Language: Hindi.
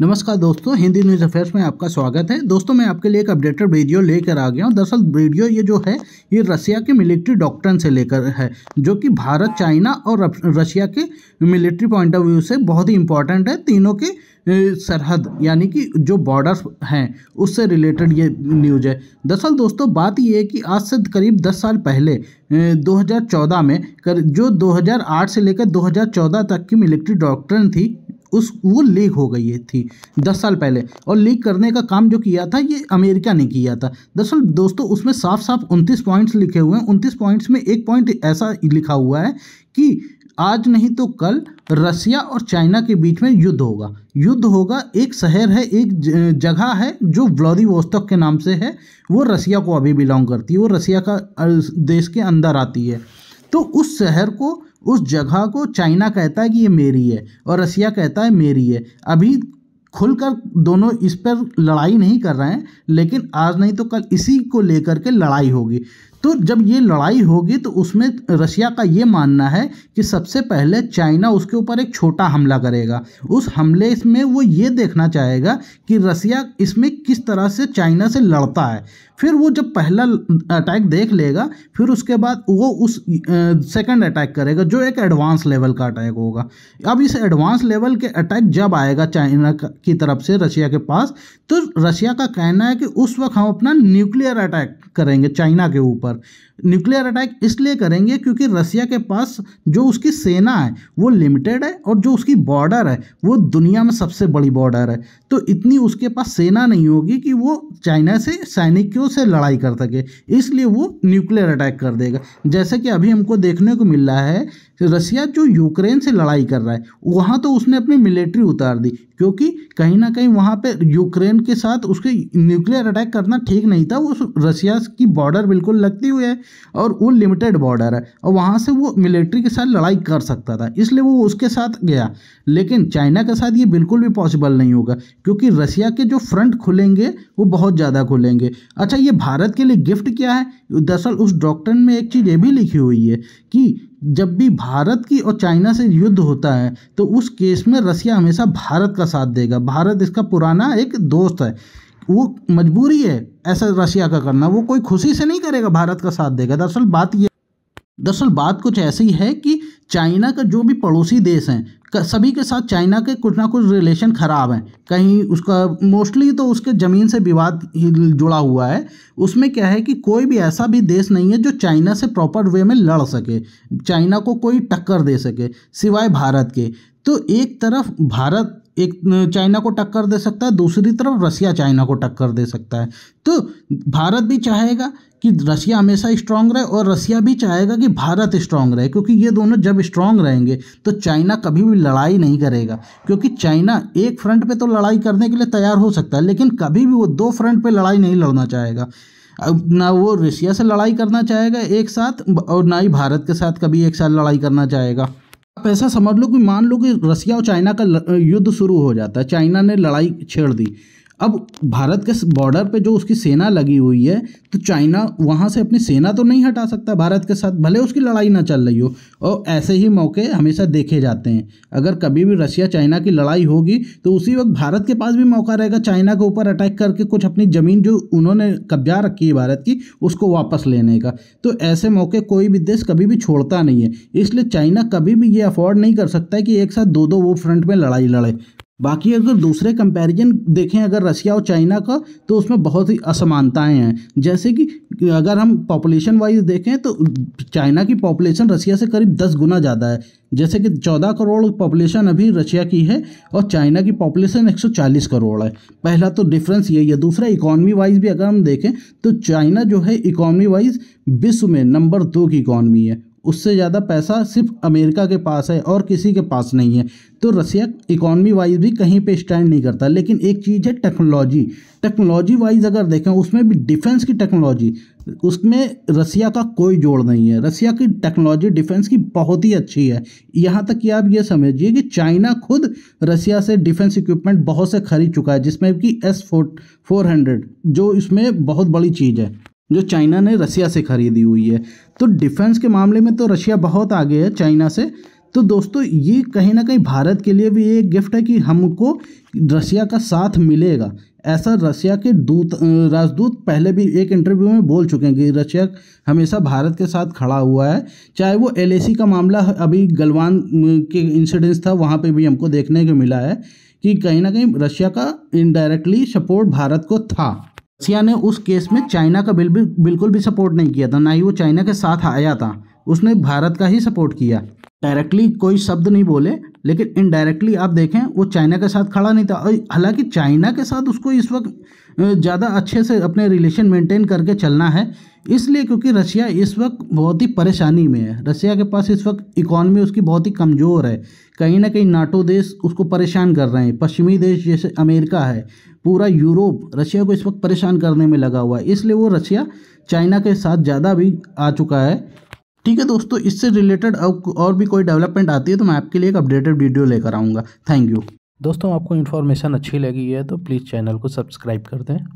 नमस्कार दोस्तों हिंदी न्यूज़ अफेयर्स में आपका स्वागत है दोस्तों मैं आपके लिए एक अपडेटेड वीडियो लेकर आ गया हूँ दरअसल वीडियो ये जो है ये रशिया के मिलिट्री डॉक्ट्रन से लेकर है जो कि भारत चाइना और रशिया के मिलिट्री पॉइंट ऑफ व्यू से बहुत ही इंपॉर्टेंट है तीनों के सरहद यानी कि जो बॉर्डर हैं उससे रिलेटेड ये न्यूज है दरअसल दोस्तों बात ये है कि आज से करीब दस साल पहले 2014 में कर जो 2008 से लेकर 2014 तक की मिलिट्री डॉक्ट्रन थी उस वो लीक हो गई थी दस साल पहले और लीक करने का काम जो किया था ये अमेरिका ने किया था दरअसल दोस्तों उसमें साफ साफ उनतीस पॉइंट्स लिखे हुए हैं उनतीस पॉइंट्स में एक पॉइंट ऐसा लिखा हुआ है कि आज नहीं तो कल रसिया और चाइना के बीच में युद्ध होगा युद्ध होगा एक शहर है एक जगह है जो व्लादिवोस्तोक के नाम से है वो रसिया को अभी बिलोंग करती है वो रसिया का देश के अंदर आती है तो उस शहर को उस जगह को चाइना कहता है कि ये मेरी है और रसिया कहता है मेरी है अभी खुलकर दोनों इस पर लड़ाई नहीं कर रहे हैं लेकिन आज नहीं तो कल इसी को लेकर के लड़ाई होगी तो जब ये लड़ाई होगी तो उसमें रसिया का ये मानना है कि सबसे पहले चाइना उसके ऊपर एक छोटा हमला करेगा उस हमले में वो ये देखना चाहेगा कि रसिया इसमें किस तरह से चाइना से लड़ता है फिर वो जब पहला अटैक देख लेगा फिर उसके बाद वो उस सेकंड अटैक करेगा जो एक एडवांस लेवल का अटैक होगा अब इस एडवांस लेवल के अटैक जब आएगा चाइना की तरफ से रशिया के पास तो रशिया का कहना है कि उस वक्त हम अपना न्यूक्लियर अटैक करेंगे चाइना के ऊपर न्यूक्लियर अटैक इसलिए करेंगे क्योंकि रसिया के पास जो उसकी सेना है वो लिमिटेड है और जो उसकी बॉर्डर है वो दुनिया में सबसे बड़ी बॉर्डर है तो इतनी उसके पास सेना नहीं होगी कि वो चाइना से सैनिक को शत्रु से लड़ाई कर सके इसलिए वो न्यूक्लियर अटैक कर देगा जैसे कि अभी हमको देखने को मिल रहा है रसिया जो यूक्रेन से लड़ाई कर रहा है वहाँ तो उसने अपनी मिलिट्री उतार दी क्योंकि कहीं ना कहीं वहाँ पे यूक्रेन के साथ उसके न्यूक्लियर अटैक करना ठीक नहीं था वो रसिया की बॉर्डर बिल्कुल लगती हुई है और वो लिमिटेड बॉर्डर है और वहाँ से वो मिलिट्री के साथ लड़ाई कर सकता था इसलिए वो उसके साथ गया लेकिन चाइना के साथ ये बिल्कुल भी पॉसिबल नहीं होगा क्योंकि रसिया के जो फ्रंट खुलेंगे वो बहुत ज़्यादा खुलेंगे अच्छा ये भारत के लिए गिफ्ट क्या है दरअसल उस डॉक्टर में एक चीज़ ये भी लिखी हुई है कि जब भी भारत की और चाइना से युद्ध होता है तो उस केस में रसिया हमेशा भारत का साथ देगा भारत इसका पुराना एक दोस्त है वो मजबूरी है ऐसा रसिया का करना वो कोई खुशी से नहीं करेगा भारत का साथ देगा दरअसल बात ये दरअसल बात कुछ ऐसी है कि चाइना का जो भी पड़ोसी देश हैं सभी के साथ चाइना के कुछ ना कुछ रिलेशन ख़राब हैं कहीं उसका मोस्टली तो उसके ज़मीन से विवाद ही जुड़ा हुआ है उसमें क्या है कि कोई भी ऐसा भी देश नहीं है जो चाइना से प्रॉपर वे में लड़ सके चाइना को कोई टक्कर दे सके सिवाय भारत के तो एक तरफ भारत एक चाइना को टक्कर दे सकता है दूसरी तरफ रसिया चाइना को टक्कर दे सकता है तो भारत भी चाहेगा कि रसिया हमेशा स्ट्रांग रहे और रसिया भी चाहेगा कि भारत स्ट्रांग रहे क्योंकि ये दोनों जब स्ट्रांग रहेंगे तो चाइना कभी भी लड़ाई नहीं करेगा क्योंकि चाइना एक फ्रंट पे तो लड़ाई करने के लिए तैयार हो सकता है लेकिन कभी भी वो दो फ्रंट पे लड़ाई नहीं लड़ना चाहेगा अब ना वो रसिया से लड़ाई करना चाहेगा एक साथ और ना ही भारत के साथ कभी एक साथ लड़ाई करना चाहेगा आप ऐसा समझ लो कि मान लो कि रसिया और चाइना का युद्ध शुरू हो जाता है चाइना ने लड़ाई छेड़ दी अब भारत के बॉर्डर पे जो उसकी सेना लगी हुई है तो चाइना वहाँ से अपनी सेना तो नहीं हटा सकता भारत के साथ भले उसकी लड़ाई ना चल रही हो और ऐसे ही मौके हमेशा देखे जाते हैं अगर कभी भी रशिया चाइना की लड़ाई होगी तो उसी वक्त भारत के पास भी मौका रहेगा चाइना के ऊपर अटैक करके कुछ अपनी ज़मीन जो उन्होंने कब्जा रखी है भारत की उसको वापस लेने का तो ऐसे मौके कोई भी देश कभी भी छोड़ता नहीं है इसलिए चाइना कभी भी ये अफोर्ड नहीं कर सकता है कि एक साथ दो दो वो फ्रंट में लड़ाई लड़े बाकी अगर दूसरे कंपैरिजन देखें अगर रसिया और चाइना का तो उसमें बहुत ही असमानताएं हैं जैसे कि अगर हम पॉपुलेशन वाइज देखें तो चाइना की पॉपुलेशन रसिया से करीब दस गुना ज़्यादा है जैसे कि चौदह करोड़ पॉपुलेशन अभी रशिया की है और चाइना की पॉपुलेशन एक सौ चालीस करोड़ है पहला तो डिफरेंस यही है दूसरा इकॉनमी वाइज भी अगर हम देखें तो चाइना जो है इकॉनमी वाइज विश्व में नंबर दो की इकॉनमी है उससे ज़्यादा पैसा सिर्फ अमेरिका के पास है और किसी के पास नहीं है तो रसिया इकॉनमी वाइज भी कहीं पे स्टैंड नहीं करता लेकिन एक चीज़ है टेक्नोलॉजी टेक्नोलॉजी वाइज अगर देखें उसमें भी डिफेंस की टेक्नोलॉजी उसमें रसिया का कोई जोड़ नहीं है रसिया की टेक्नोलॉजी डिफेंस की बहुत ही अच्छी है यहाँ तक कि आप ये समझिए कि चाइना खुद रसिया से डिफेंस इक्विपमेंट बहुत से खरीद चुका है जिसमें कि एस फोर फोर हंड्रेड जो इसमें बहुत बड़ी चीज़ है जो चाइना ने रसिया से खरीदी हुई है तो डिफेंस के मामले में तो रशिया बहुत आगे है चाइना से तो दोस्तों ये कहीं ना कहीं भारत के लिए भी ये एक गिफ्ट है कि हमको रसिया का साथ मिलेगा ऐसा रसिया के दूत राजदूत पहले भी एक इंटरव्यू में बोल चुके हैं कि रशिया हमेशा भारत के साथ खड़ा हुआ है चाहे वो एल का मामला अभी गलवान के इंसिडेंस था वहाँ पे भी हमको देखने को मिला है कि कहीं ना कहीं रशिया का इनडायरेक्टली सपोर्ट भारत को था रसिया ने उस केस में चाइना का बिल, बिल्कुल भी सपोर्ट नहीं किया था ना ही वो चाइना के साथ आया था उसने भारत का ही सपोर्ट किया डायरेक्टली कोई शब्द नहीं बोले लेकिन इनडायरेक्टली आप देखें वो चाइना के साथ खड़ा नहीं था हालांकि चाइना के साथ उसको इस वक्त ज़्यादा अच्छे से अपने रिलेशन मेंटेन करके चलना है इसलिए क्योंकि रशिया इस वक्त बहुत ही परेशानी में है रशिया के पास इस वक्त इकॉनमी उसकी बहुत ही कमज़ोर है कहीं ना कहीं नाटो देश उसको परेशान कर रहे हैं पश्चिमी देश जैसे अमेरिका है पूरा यूरोप रशिया को इस वक्त परेशान करने में लगा हुआ है इसलिए वो रशिया चाइना के साथ ज़्यादा भी आ चुका है ठीक है दोस्तों इससे रिलेटेड अब और भी कोई डेवलपमेंट आती है तो मैं आपके लिए एक अपडेटेड वीडियो लेकर आऊँगा थैंक यू दोस्तों आपको इन्फॉर्मेशन अच्छी लगी है तो प्लीज़ चैनल को सब्सक्राइब कर दें